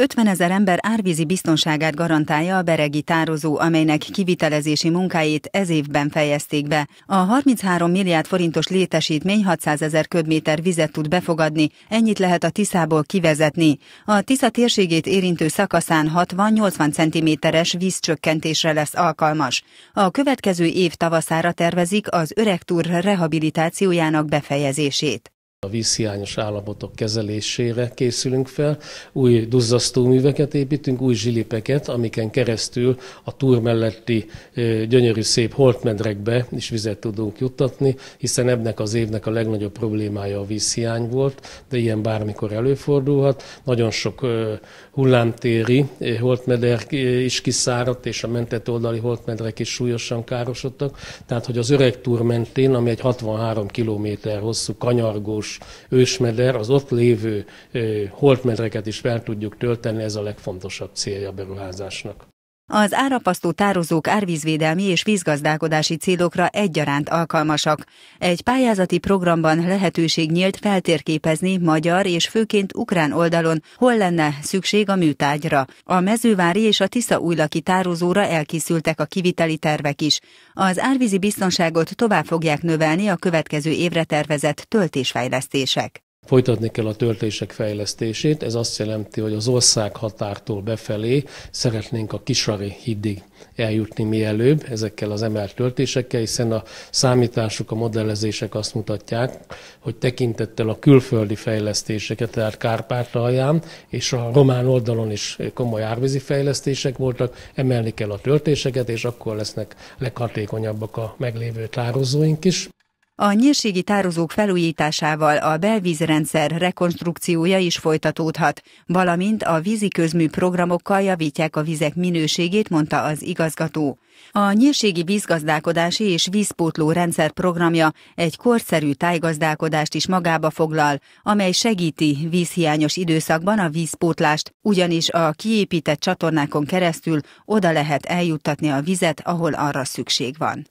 50 ezer ember árvízi biztonságát garantálja a beregi tározó, amelynek kivitelezési munkáit ez évben fejezték be. A 33 milliárd forintos létesítmény 600 ezer köbméter vizet tud befogadni, ennyit lehet a Tiszából kivezetni. A Tisza térségét érintő szakaszán 60-80 cm-es vízcsökkentésre lesz alkalmas. A következő év tavaszára tervezik az öregtúr rehabilitációjának befejezését. A vízhiányos állapotok kezelésére készülünk fel, új duzzasztóműveket építünk, új zsilipeket, amiken keresztül a túr melletti gyönyörű szép holtmedrekbe is vizet tudunk juttatni, hiszen ebnek az évnek a legnagyobb problémája a vízhiány volt, de ilyen bármikor előfordulhat. Nagyon sok hullámtéri holtmeder is kiszáradt, és a mentett oldali holtmedrek is súlyosan károsodtak, tehát hogy az öreg túr mentén, ami egy 63 km hosszú kanyargós kritikus ősmeder, az ott lévő holtmedreket is fel tudjuk tölteni, ez a legfontosabb célja a beruházásnak. Az árapasztó tározók árvízvédelmi és vízgazdálkodási célokra egyaránt alkalmasak. Egy pályázati programban lehetőség nyílt feltérképezni magyar és főként ukrán oldalon, hol lenne szükség a műtárgyra. A mezővári és a újlaki tározóra elkészültek a kiviteli tervek is. Az árvízi biztonságot tovább fogják növelni a következő évre tervezett töltésfejlesztések. Folytatni kell a töltések fejlesztését, ez azt jelenti, hogy az ország határtól befelé szeretnénk a Kisari hídig eljutni mielőbb ezekkel az emelt töltésekkel, hiszen a számítások, a modellezések azt mutatják, hogy tekintettel a külföldi fejlesztéseket, tehát alján, és a román oldalon is komoly árvízi fejlesztések voltak, emelni kell a töltéseket, és akkor lesznek leghatékonyabbak a meglévő tározóink is. A nyírségi tározók felújításával a belvízrendszer rekonstrukciója is folytatódhat, valamint a vízi közmű programokkal javítják a vizek minőségét, mondta az igazgató. A nyírségi vízgazdálkodási és vízpótló rendszer programja egy korszerű tájgazdálkodást is magába foglal, amely segíti vízhiányos időszakban a vízpótlást, ugyanis a kiépített csatornákon keresztül oda lehet eljuttatni a vizet, ahol arra szükség van.